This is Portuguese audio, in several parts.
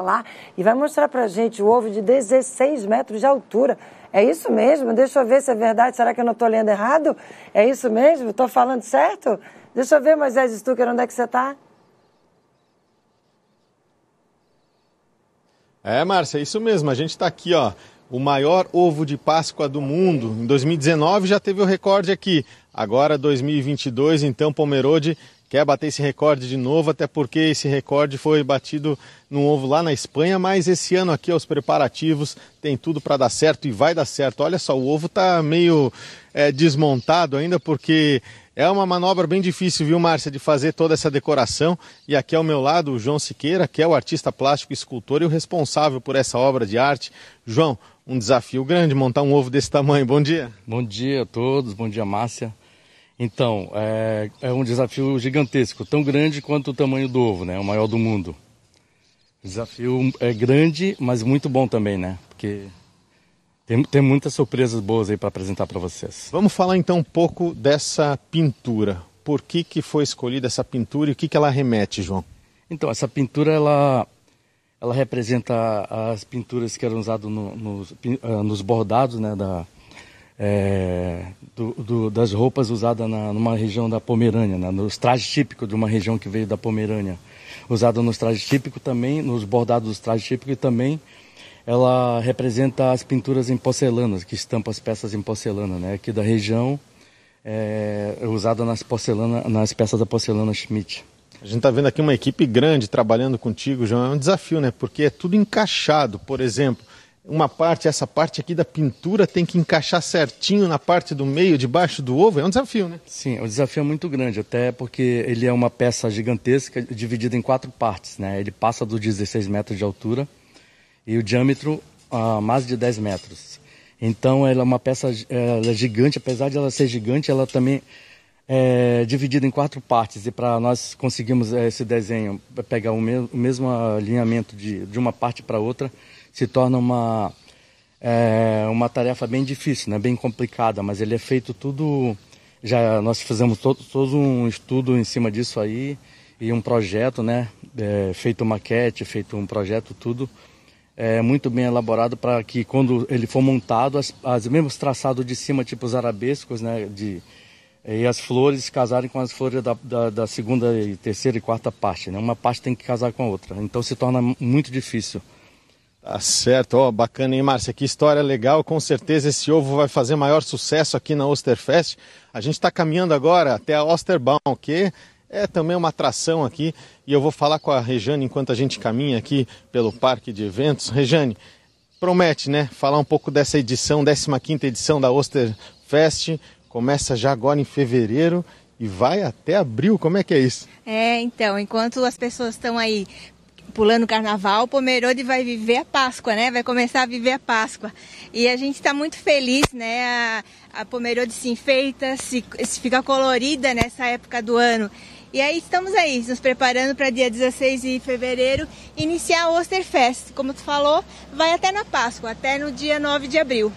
lá e vai mostrar pra gente o ovo de 16 metros de altura. É isso mesmo? Deixa eu ver se é verdade. Será que eu não estou lendo errado? É isso mesmo? Estou falando certo? Deixa eu ver, Moisés Stucker, onde é que você está? É, Márcia, é isso mesmo. A gente está aqui, ó. O maior ovo de Páscoa do mundo. Em 2019 já teve o recorde aqui. Agora, 2022, então, Pomerode quer bater esse recorde de novo, até porque esse recorde foi batido no ovo lá na Espanha, mas esse ano aqui os preparativos tem tudo para dar certo e vai dar certo. Olha só, o ovo está meio é, desmontado ainda porque é uma manobra bem difícil, viu, Márcia, de fazer toda essa decoração. E aqui ao meu lado o João Siqueira, que é o artista plástico, escultor e o responsável por essa obra de arte. João, um desafio grande montar um ovo desse tamanho. Bom dia. Bom dia a todos, bom dia, Márcia. Então, é, é, um desafio gigantesco, tão grande quanto o tamanho do ovo, né? O maior do mundo. Desafio é grande, mas muito bom também, né? Porque tem, tem muitas surpresas boas aí para apresentar para vocês. Vamos falar então um pouco dessa pintura. Por que, que foi escolhida essa pintura e o que, que ela remete, João? Então, essa pintura, ela, ela representa as pinturas que eram usadas no, nos, ah, nos bordados né, da, é, do, do, das roupas usadas na, numa região da Pomerânia, né, nos trajes típicos de uma região que veio da Pomerânia, usada nos trajes típicos também, nos bordados dos trajes típicos e também ela representa as pinturas em porcelana, que estampa as peças em porcelana, né, aqui da região, é, é usada nas, porcelana, nas peças da porcelana Schmidt. A gente está vendo aqui uma equipe grande trabalhando contigo, João. É um desafio, né? Porque é tudo encaixado. Por exemplo, uma parte, essa parte aqui da pintura tem que encaixar certinho na parte do meio, debaixo do ovo, é um desafio, né? Sim, o desafio é muito grande, até porque ele é uma peça gigantesca dividida em quatro partes, né? Ele passa dos 16 metros de altura e o diâmetro a ah, mais de 10 metros. Então ela é uma peça eh, ela é gigante, apesar de ela ser gigante, ela também é, dividido em quatro partes e para nós conseguirmos é, esse desenho é, pegar o, o mesmo alinhamento de, de uma parte para outra se torna uma é, uma tarefa bem difícil, né? bem complicada, mas ele é feito tudo já nós fizemos todo, todo um estudo em cima disso aí e um projeto, né? É, feito maquete, feito um projeto, tudo é, muito bem elaborado para que quando ele for montado, as, as mesmos traçados de cima, tipo os arabescos, né? De, é, e as flores casarem com as flores da, da, da, segunda, e terceira e quarta parte. Né? Uma parte tem que casar com a outra. Então se torna muito difícil. Tá certo, ó, oh, bacana, hein, Márcia? Que história legal. Com certeza esse ovo vai fazer maior sucesso aqui na Osterfest. A gente está caminhando agora até a Osterbaum, que é também uma atração aqui. E eu vou falar com a Rejane enquanto a gente caminha aqui pelo parque de eventos. Rejane, promete, né? Falar um pouco dessa edição, 15 edição da Osterfest começa já agora em fevereiro e vai até abril. Como é que é isso? É, então, enquanto as pessoas estão aí pulando carnaval, Pomerode vai viver a Páscoa, né? Vai começar a viver a Páscoa. E a gente está muito feliz, né? A, a Pomerode se enfeita, se, se fica colorida nessa época do ano. E aí estamos aí, nos preparando para dia 16 de fevereiro, iniciar a Osterfest. Como tu falou, vai até na Páscoa, até no dia 9 de abril.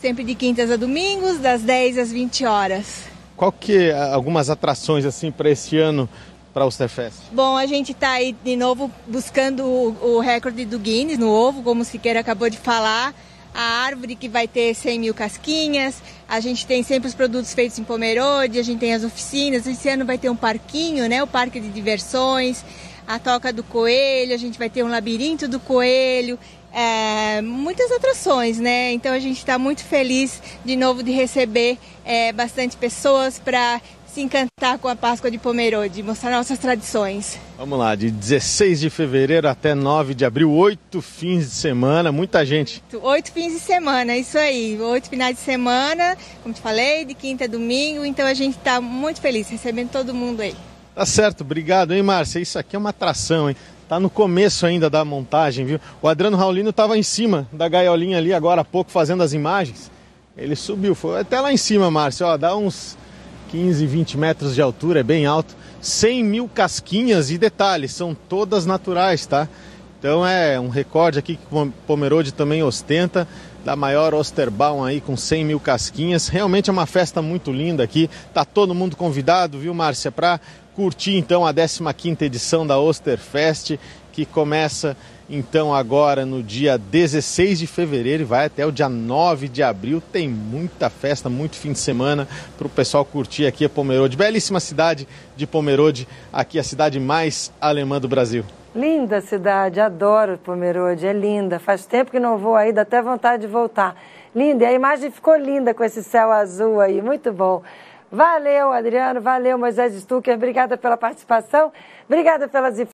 Sempre de quintas a domingos, das 10 às 20 horas. Qual que é, algumas atrações assim para este ano para o Fest? Bom, a gente está aí de novo buscando o, o recorde do Guinness no ovo, como o Siqueira acabou de falar a árvore que vai ter 100 mil casquinhas, a gente tem sempre os produtos feitos em Pomerode, a gente tem as oficinas, esse ano vai ter um parquinho, né, o parque de diversões, a toca do coelho, a gente vai ter um labirinto do coelho, é, muitas atrações, né? Então a gente está muito feliz de novo de receber é, bastante pessoas para se encantar com a Páscoa de Pomerode, mostrar nossas tradições. Vamos lá, de 16 de fevereiro até 9 de abril, oito fins de semana, muita gente. Oito fins de semana, isso aí, oito finais de semana, como te falei, de quinta a domingo, então a gente está muito feliz recebendo todo mundo aí. Tá certo, obrigado, hein, Márcia? Isso aqui é uma atração, hein? Tá no começo ainda da montagem, viu? O Adriano Raulino estava em cima da gaiolinha ali agora há pouco fazendo as imagens. Ele subiu, foi até lá em cima, Márcio. Ó, dá uns 15, 20 metros de altura, é bem alto. 100 mil casquinhas e detalhes, são todas naturais, tá? Então é um recorde aqui que o Pomerode também ostenta da maior Osterbaum aí com 100 mil casquinhas. Realmente é uma festa muito linda aqui. Tá todo mundo convidado, viu, Márcia, para curtir então a 15 edição da Osterfest, que começa então agora no dia 16 de fevereiro e vai até o dia 9 de abril. Tem muita festa, muito fim de semana para o pessoal curtir aqui a Pomerode. Belíssima cidade de Pomerode, aqui a cidade mais alemã do Brasil. Linda cidade, adoro Pomerode, é linda. Faz tempo que não vou aí, dá até vontade de voltar. Linda, e a imagem ficou linda com esse céu azul aí, muito bom. Valeu, Adriano, valeu, Moisés Stucker, obrigada pela participação, obrigada pelas